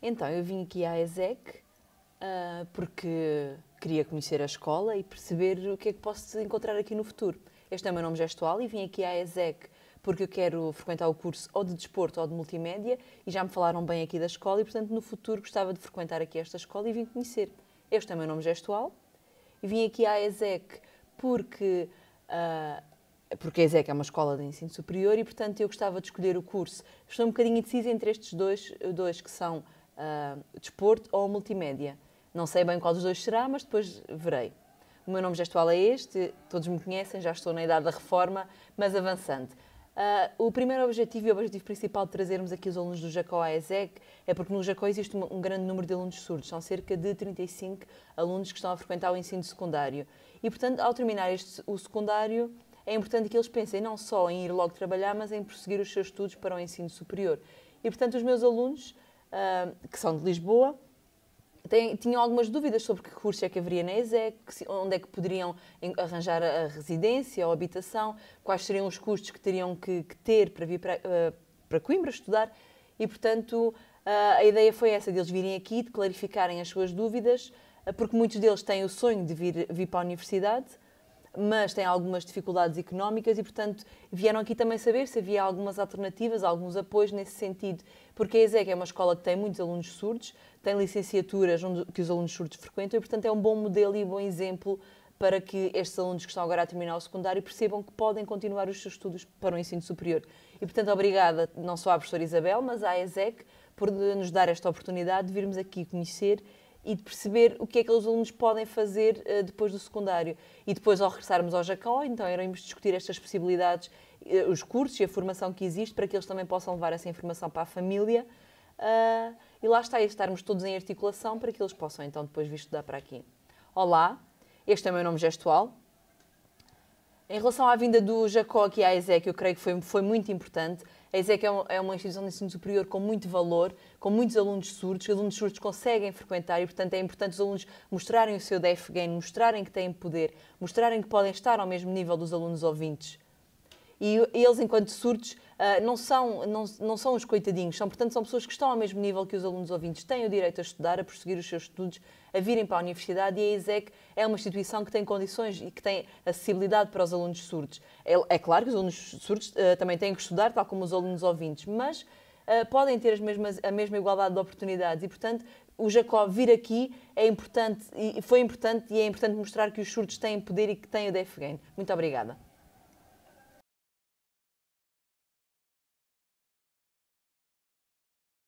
Então, eu vim aqui à ESEC uh, ah, porque queria conhecer a escola e perceber o que é que posso encontrar aqui no futuro. Este é o meu nome gestual e vim aqui à ESEC porque eu quero frequentar o curso ou de desporto ou de multimédia e já me falaram bem aqui da escola e, portanto, no futuro gostava de frequentar aqui esta escola e vim conhecer. Este é o meu nome gestual e vim aqui à ESEC porque, uh, porque a ESEC é uma escola de ensino superior e, portanto, eu gostava de escolher o curso. Estou um bocadinho indecisa entre estes dois, dois que são uh, desporto ou multimédia. Não sei bem qual dos dois será, mas depois verei. O meu nome gestual é este, todos me conhecem, já estou na idade da reforma, mas avançante. Uh, ah, o primeiro objetivo e o objetivo principal de trazermos aqui os alunos do Jacó à ESEC é porque no Jacó existe um, um grande número de alunos surdos, são cerca de 35 alunos que estão a frequentar o ensino secundário. E, portanto, ao terminar este, o secundário, é importante que eles pensem não só em ir logo trabalhar, mas em prosseguir os seus estudos para o ensino superior. E, portanto, os meus alunos que são de Lisboa, tinham algumas dúvidas sobre que curso é que haveria na ESEC, onde é que poderiam arranjar a residência ou habitação, quais seriam os custos que teriam que, que ter para vir para, uh, para Coimbra estudar e, portanto, a ideia foi essa, de eles virem aqui, de clarificarem as suas dúvidas, eh, porque muitos deles têm o sonho de vir, vir para a universidade mas têm algumas dificuldades económicas e, portanto, vieram aqui também saber se havia algumas alternativas, alguns apoios nesse sentido. Porque a ESEG é uma escola que tem muitos alunos surdos, tem licenciaturas onde, que os alunos surdos frequentam e, portanto, é um bom modelo e um bom exemplo para que estes alunos que estão agora a terminar o secundário percebam que podem continuar os seus estudos para o ensino superior. E, portanto, obrigada não só à professora Isabel, mas à ESEC por nos dar esta oportunidade de virmos aqui conhecer e de perceber o que é que os alunos podem fazer uh, depois do secundário. E depois, ao regressarmos ao Jacó, então iremos discutir estas possibilidades, uh, os cursos e a formação que existe, para que eles também possam levar essa informação para a família. Uh, e lá está, estarmos todos em articulação para que eles possam então depois vir estudar para aqui. Olá, este é o meu nome gestual, em relação à vinda do Jacó aqui à ESEC, eu creio que foi, foi muito importante. A ESEC é, um, é uma instituição de ensino superior com muito valor, com muitos alunos surdos, que alunos surdos conseguem frequentar e, portanto, é importante os alunos mostrarem o seu DEF gain, mostrarem que têm poder, mostrarem que podem estar ao mesmo nível dos alunos ouvintes e eles, enquanto surdos, ah, não são, não, não são os coitadinhos, são, portanto, são pessoas que estão ao mesmo nível que os alunos ouvintes, têm o direito a estudar, a prosseguir os seus estudos, a virem para a universidade e a ISEC é uma instituição que tem condições e que tem acessibilidade para os alunos surdos. É, é claro que os alunos surdos uh, também têm que estudar, tal como os alunos ouvintes, mas uh, podem ter as mesmas, a mesma igualdade de oportunidades e, portanto, o Jacob vir aqui é importante, e foi importante e é importante mostrar que os surdos têm poder e que têm o DEFGAIN. Muito obrigada.